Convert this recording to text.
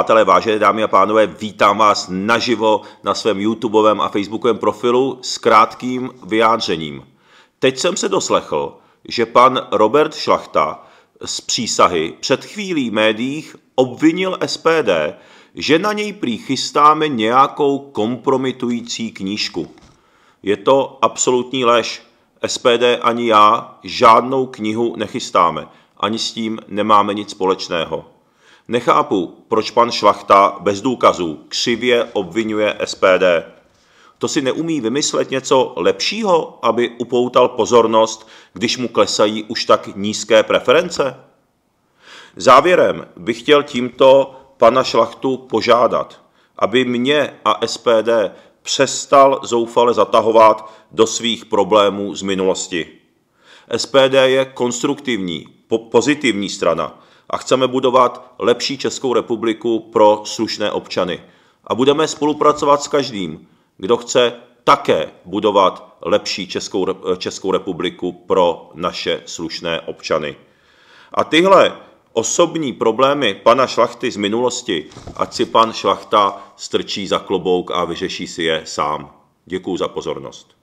Přátelé, vážené dámy a pánové, vítám vás naživo na svém YouTubeovém a Facebookovém profilu s krátkým vyjádřením. Teď jsem se doslechl, že pan Robert Šlachta z přísahy před chvílí médiích obvinil SPD, že na něj prý chystáme nějakou kompromitující knížku. Je to absolutní lež. SPD ani já žádnou knihu nechystáme. Ani s tím nemáme nic společného. Nechápu, proč pan Šlachta bez důkazů křivě obvinuje SPD. To si neumí vymyslet něco lepšího, aby upoutal pozornost, když mu klesají už tak nízké preference? Závěrem bych chtěl tímto pana Šlachtu požádat, aby mě a SPD přestal zoufale zatahovat do svých problémů z minulosti. SPD je konstruktivní, po- pozitivní strana, a chceme budovat lepší Českou republiku pro slušné občany. A budeme spolupracovat s každým, kdo chce také budovat lepší Českou, Českou republiku pro naše slušné občany. A tyhle osobní problémy pana Šlachty z minulosti, ať si pan Šlachta strčí za klobouk a vyřeší si je sám. Děkuji za pozornost.